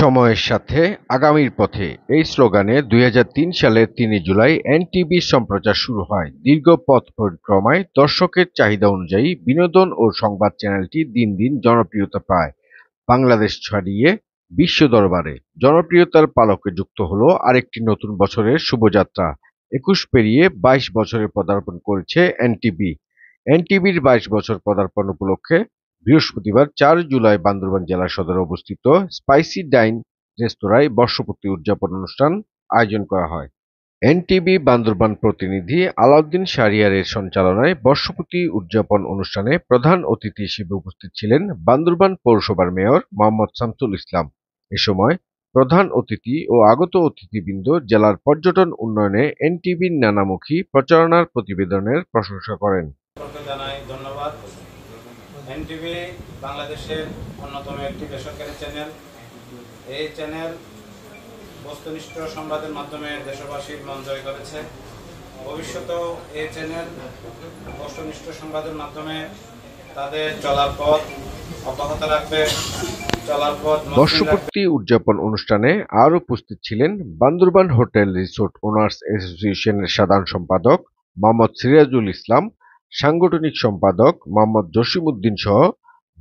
সময়ের সাথে আগামীর পথে এই স্লোগানে দুই সালের তিন জুলাই এনটিভি সম্প্রচার শুরু হয় দীর্ঘ পথ পরিক্রমায় দর্শকের চাহিদা অনুযায়ী বিনোদন ও সংবাদ চ্যানেলটি দিন দিন জনপ্রিয়তা পায় বাংলাদেশ ছাড়িয়ে বিশ্ব দরবারে জনপ্রিয়তার পালকে যুক্ত হলো আরেকটি নতুন বছরের শুভযাত্রা একুশ পেরিয়ে ২২ বছরে পদার্পণ করেছে এনটিভি এনটিভির বাইশ বছর পদার্পণ উপলক্ষে বৃহস্পতিবার চার জুলাই বান্দরবান জেলা সদরে অবস্থিত স্পাইসি ডাইন রেস্তোরাঁয় বর্ষপূর্তি উদযাপন অনুষ্ঠান আয়োজন করা হয় এনটিবি বান্দরবান প্রতিনিধি আলাউদ্দিন শাহরিয়ারের সঞ্চালনায় বর্ষপূর্তি উদযাপন অনুষ্ঠানে প্রধান অতিথি হিসেবে উপস্থিত ছিলেন বান্দরবান পৌরসভার মেয়র মোহাম্মদ শামসুল ইসলাম এ সময় প্রধান অতিথি ও আগত অতিথিবৃন্দ জেলার পর্যটন উন্নয়নে এনটিভির নানামুখী প্রচারণার প্রতিবেদনের প্রশংসা করেন ধন্যবাদ এনটিভি বাংলাদেশের অন্যতম একটি বেসরকারি চ্যানেল এই চ্যানেল বস্তুনিষ্ঠ সংবাদের মাধ্যমে দেশবাসীর মন জয় করেছে ভবিষ্যতেও এই চ্যানেল বস্তুনিষ্ঠ সংবাদের মাধ্যমে তাদের চলার পথ অব্যাহত রাখবে বর্ষপূর্তি উদযাপন অনুষ্ঠানে আর উপস্থিত ছিলেন বান্দরবান হোটেল রিসোর্ট ওনার্স অ্যাসোসিয়েশনের সাধারণ সম্পাদক মোহাম্মদ সিরাজুল ইসলাম সাংগঠনিক সম্পাদক মোহাম্মদ জসিমউদ্দিন সহ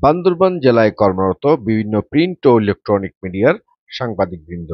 বান্দরবান জেলায় কর্মরত বিভিন্ন প্রিন্ট ও ইলেকট্রনিক মিডিয়ার সাংবাদিকবৃন্দ